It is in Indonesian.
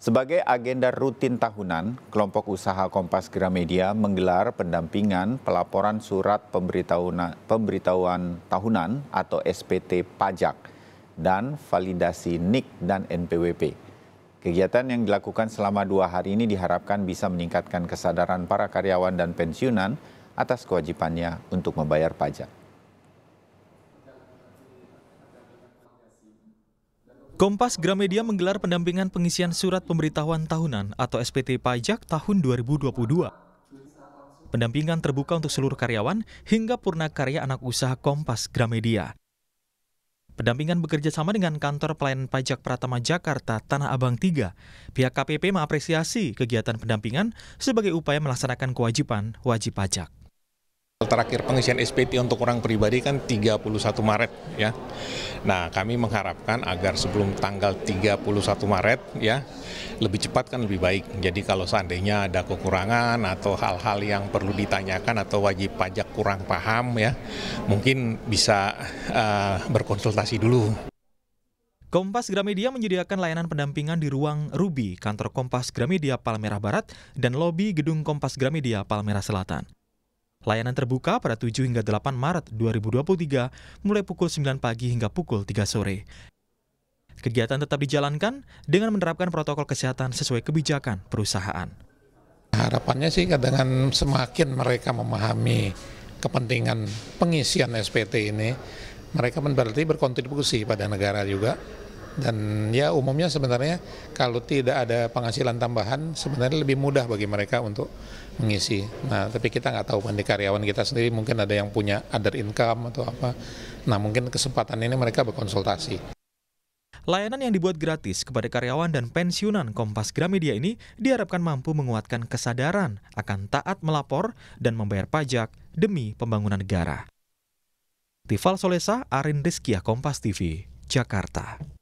Sebagai agenda rutin tahunan, kelompok usaha Kompas Gramedia menggelar pendampingan pelaporan surat pemberitahuan, tahunan atau SPT pajak dan validasi NIK dan NPWP. Kegiatan yang dilakukan selama dua hari ini diharapkan bisa meningkatkan kesadaran para karyawan dan pensiunan atas kewajibannya untuk membayar pajak. Kompas Gramedia menggelar pendampingan pengisian surat pemberitahuan tahunan atau SPT pajak tahun 2022. Pendampingan terbuka untuk seluruh karyawan hingga purna karya anak usaha Kompas Gramedia. Pendampingan bekerja sama dengan kantor pelayanan pajak Pratama Jakarta Tanah Abang 3. Pihak KPP mengapresiasi kegiatan pendampingan sebagai upaya melaksanakan kewajiban wajib pajak. Terakhir pengisian SPT untuk orang pribadi kan 31 Maret ya. Nah, kami mengharapkan agar sebelum tanggal 31 Maret ya, lebih cepat kan lebih baik. Jadi kalau seandainya ada kekurangan atau hal-hal yang perlu ditanyakan atau wajib pajak kurang paham ya, mungkin bisa uh, berkonsultasi dulu. Kompas Gramedia menyediakan layanan pendampingan di ruang Ruby, kantor Kompas Gramedia Palmerah Barat, dan lobi gedung Kompas Gramedia Palmerah Selatan. Layanan terbuka pada 7 hingga 8 Maret 2023 mulai pukul 9 pagi hingga pukul 3 sore. Kegiatan tetap dijalankan dengan menerapkan protokol kesehatan sesuai kebijakan perusahaan. Harapannya sih dengan semakin mereka memahami kepentingan pengisian SPT ini, mereka berarti berkontribusi pada negara juga dan ya umumnya sebenarnya kalau tidak ada penghasilan tambahan sebenarnya lebih mudah bagi mereka untuk mengisi. Nah, tapi kita nggak tahu di karyawan kita sendiri mungkin ada yang punya other income atau apa. Nah, mungkin kesempatan ini mereka berkonsultasi. Layanan yang dibuat gratis kepada karyawan dan pensiunan Kompas Gramedia ini diharapkan mampu menguatkan kesadaran akan taat melapor dan membayar pajak demi pembangunan negara. Tifal Solesa, Arin Rizkiah, Kompas TV, Jakarta.